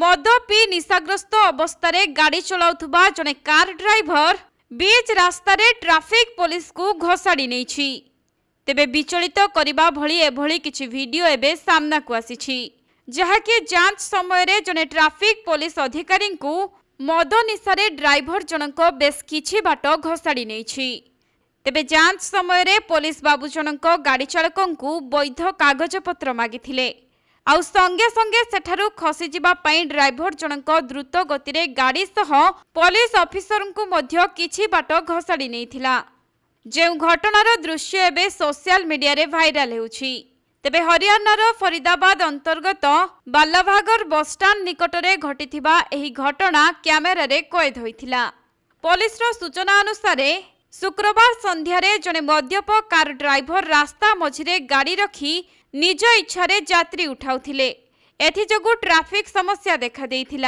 ମଦ ପିଇ ନିଶାଗ୍ରସ୍ତ ଅବସ୍ଥାରେ ଗାଡ଼ି ଚଲାଉଥିବା ଜଣେ କାର୍ ଡ୍ରାଇଭର ବିଚ୍ ରାସ୍ତାରେ ଟ୍ରାଫିକ୍ ପୋଲିସକୁ ଘୋଷାଡ଼ି ନେଇଛି ତେବେ ବିଚଳିତ କରିବା ଭଳି ଏଭଳି କିଛି ଭିଡିଓ ଏବେ ସାମ୍ନାକୁ ଆସିଛି ଯାହାକି ଯାଞ୍ଚ ସମୟରେ ଜଣେ ଟ୍ରାଫିକ୍ ପୋଲିସ ଅଧିକାରୀଙ୍କୁ ମଦ ନିଶାରେ ଡ୍ରାଇଭର ଜଣଙ୍କ ବେଶ୍ କିଛି ବାଟ ଘୋଷାଡ଼ି ନେଇଛି ତେବେ ଯାଞ୍ଚ ସମୟରେ ପୋଲିସ ବାବୁ ଜଣଙ୍କ ଗାଡ଼ି ଚାଳକଙ୍କୁ ବୈଧ କାଗଜପତ୍ର ମାଗିଥିଲେ ଆଉ ସଙ୍ଗେ ସଙ୍ଗେ ସେଠାରୁ ଖସିଯିବା ପାଇଁ ଡ୍ରାଇଭର ଜଣଙ୍କ ଦ୍ରୁତ ଗତିରେ ଗାଡ଼ି ସହ ପୋଲିସ ଅଫିସରଙ୍କୁ ମଧ୍ୟ କିଛି ବାଟ ଘଷାଡ଼ି ନେଇଥିଲା ଯେଉଁ ଘଟଣାର ଦୃଶ୍ୟ ଏବେ ସୋସିଆଲ ମିଡିଆରେ ଭାଇରାଲ ହେଉଛି ତେବେ ହରିୟାଣାର ଫରିଦାବାଦ ଅନ୍ତର୍ଗତ ବାଲାଭାଗର ବସ୍ଷ୍ଟାଣ୍ଡ ନିକଟରେ ଘଟିଥିବା ଏହି ଘଟଣା କ୍ୟାମେରାରେ କଏଦ ହୋଇଥିଲା ପୋଲିସର ସୂଚନା ଅନୁସାରେ শুক্রবার সন্ধ্যায় জনে মদ্যপ কার ড্রাইভর রাস্তা মঝিরে গাড়ি রখি নিজ ইচ্ছার যাত্রী উঠাউলে এথিযোগু ট্রাফিক সমস্যা দেখা দেইছিল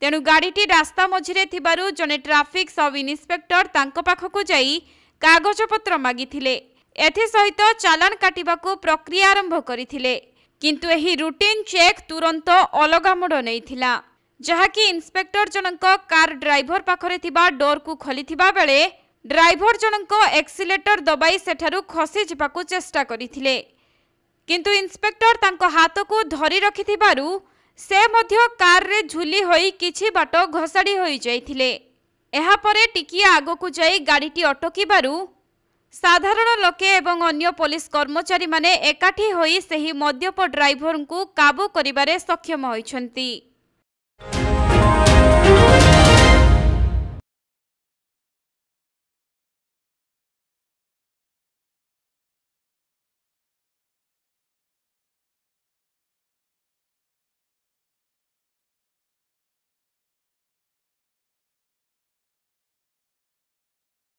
তেণু গাড়িটি রাস্তা মঝিরে থিবারু জনে ট্রাফিক সব ইন্সপেক্টর তাঙ্ক পাখকু যাই কাগজপত্র মাগিলে এসহিত চালান কাটিবাকু প্রক্রিয়া আরম্ভ করে কিন্তু এই রুটিন চেক তুরন্ত অলগা মোড় নেইছিল ଯାହାକି ଇନ୍ସପେକ୍ଟର ଜଣଙ୍କ କାର୍ ଡ୍ରାଇଭର ପାଖରେ ଥିବା ଡୋର୍କୁ ଖୋଲିଥିବା ବେଳେ ড্রাইভর জনক এক্সিলেটর দবাই সেঠারু খসি যাওয়া চেষ্টা করে কিন্তু ইন্সপেক্টর তাঙ্ক হাতকু ধরি রাখিবারু সে মধ্য কার্রে ঝুলি হয়ে কিছু বাট ঘষাড়ি হয়ে যাই এরপরে টিকিয়ে আগকু যাই গাড়িটি অটকিবারু সাধারণ লোকে এবং অন্য পুলিশ কর্মচারী মানে একাঠি হয়ে সেই মদ্যপ ড্রাইভরঙ্কু কাবু করিবারে সক্ষম হয়েছেন